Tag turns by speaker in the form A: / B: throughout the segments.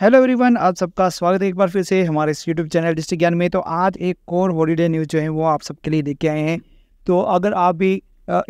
A: hello everyone आप सबका स्वागत है एक बार फिर से हमारे इस यूट्यूब चैनल डिस्ट्रिक्ट ज्ञान में तो आज एक और हॉलीडे न्यूज़ जो है वो आप सबके लिए लेके आए हैं तो अगर आप भी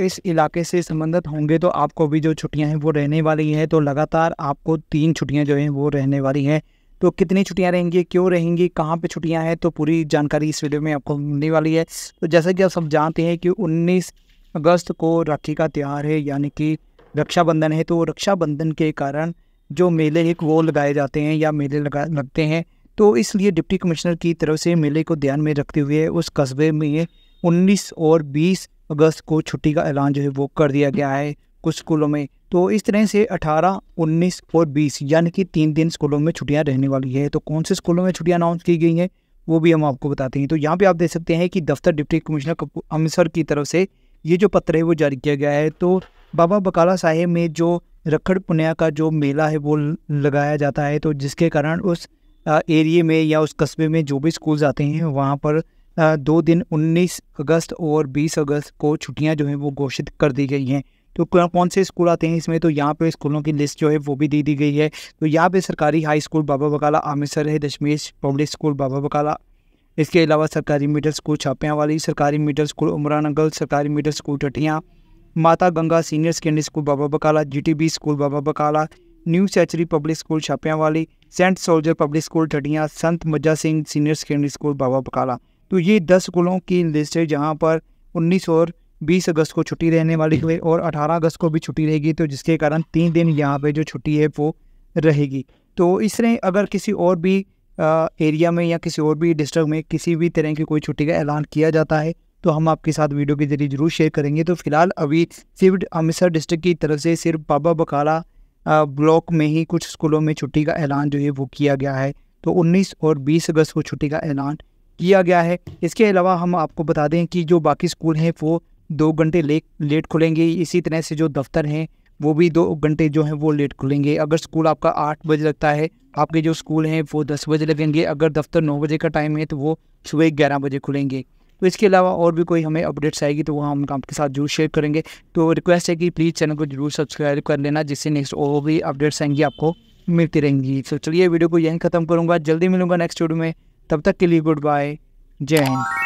A: इस इलाके से संबंधित होंगे तो आपको भी जो छुट्टियां हैं वो रहने वाली हैं तो लगातार आपको तीन छुट्टियाँ जो हैं वो रहने वाली हैं तो कितनी छुट्टियाँ रहेंगी क्यों रहेंगी कहाँ पर छुट्टियाँ हैं तो पूरी जानकारी इस वीडियो में आपको मिलने वाली है तो जैसा कि आप सब जानते हैं कि उन्नीस अगस्त को राखी का त्यौहार है यानी कि रक्षाबंधन है तो रक्षाबंधन के कारण जो मेले एक वो लगाए जाते हैं या मेले लगा लगते हैं तो इसलिए डिप्टी कमिश्नर की तरफ से मेले को ध्यान में रखते हुए उस कस्बे में 19 और 20 अगस्त को छुट्टी का ऐलान जो है वो कर दिया गया है कुछ स्कूलों में तो इस तरह से 18, 19 और 20 यानी कि तीन दिन स्कूलों में छुट्टियां रहने वाली है तो कौन से स्कूलों में छुट्टियां अनाउंस की गई हैं वो भी हम आपको बताते हैं तो यहाँ पे आप देख सकते हैं कि दफ्तर डिप्टी कमिश्नर अमृतसर की तरफ से ये जो पत्र है वो जारी किया गया है तो बाबा बकाला साहेब में जो रखड़ पुनिया का जो मेला है वो लगाया जाता है तो जिसके कारण उस एरिए में या उस कस्बे में जो भी स्कूल आते हैं वहाँ पर दो दिन 19 अगस्त और 20 अगस्त को छुट्टियाँ जो हैं वो घोषित कर दी गई हैं तो कौन कौन से स्कूल आते हैं इसमें तो यहाँ पे स्कूलों की लिस्ट जो है वो भी दे दी गई है तो यहाँ पे सरकारी हाई स्कूल बाबा बकाला आमिरसर है दशमेश पब्लिक स्कूल बाबा बकाला इसके अलावा सरकारी मिडिल स्कूल छापियाँ वाली सरकारी मिडिल स्कूल उमरानगल सरकारी middle school Tatiyan Mata Ganga senior secondary school Baba Bakala GTB school Baba Bakala new century public school वाली saint soldier public school Thatiya Sant Majja Singh senior secondary school Baba Bakala तो ये दस स्कूलों की लिस्ट है जहाँ पर उन्नीस और बीस अगस्त को छुट्टी रहने वाली है और अठारह अगस्त को भी छुट्टी रहेगी तो जिसके कारण तीन दिन यहाँ पर जो छुट्टी है वो रहेगी तो इसने अगर किसी और भी आ, एरिया में या किसी और भी डिस्ट्रिक्ट में किसी भी तरह की कोई छुट्टी का ऐलान किया जाता है तो हम आपके साथ वीडियो के जरिए जरूर शेयर करेंगे तो फिलहाल अभी सिर्फ अमृतसर डिस्ट्रिक्ट की तरफ से सिर्फ बाबा बकाला ब्लॉक में ही कुछ स्कूलों में छुट्टी का ऐलान जो है वो किया गया है तो 19 और 20 अगस्त को छुट्टी का ऐलान किया गया है इसके अलावा हम आपको बता दें कि जो बाकी स्कूल हैं वो दो घंटे लेट लेट खुलेंगे इसी तरह से जो दफ्तर हैं वो भी दो घंटे जो हैं वो लेट खुलेंगे अगर स्कूल आपका आठ बजे लगता है आपके जो स्कूल हैं वो दस बजे लगेंगे अगर दफ्तर नौ बजे का टाइम है तो वो सुबह ग्यारह बजे खुलेंगे तो इसके अलावा और भी कोई हमें अपडेट्स आएगी तो वह हम आपके साथ जरूर शेयर करेंगे तो रिक्वेस्ट है कि प्लीज़ चैनल को जरूर सब्सक्राइब कर लेना जिससे नेक्स्ट और भी अपडेट्स आएंगी आपको मिलती रहेंगी तो चलिए वीडियो को यहीं ख़त्म करूँगा जल्दी मिलूँगा नेक्स्ट वीडियो में तब तक के लिए गुड बाय जय हिंद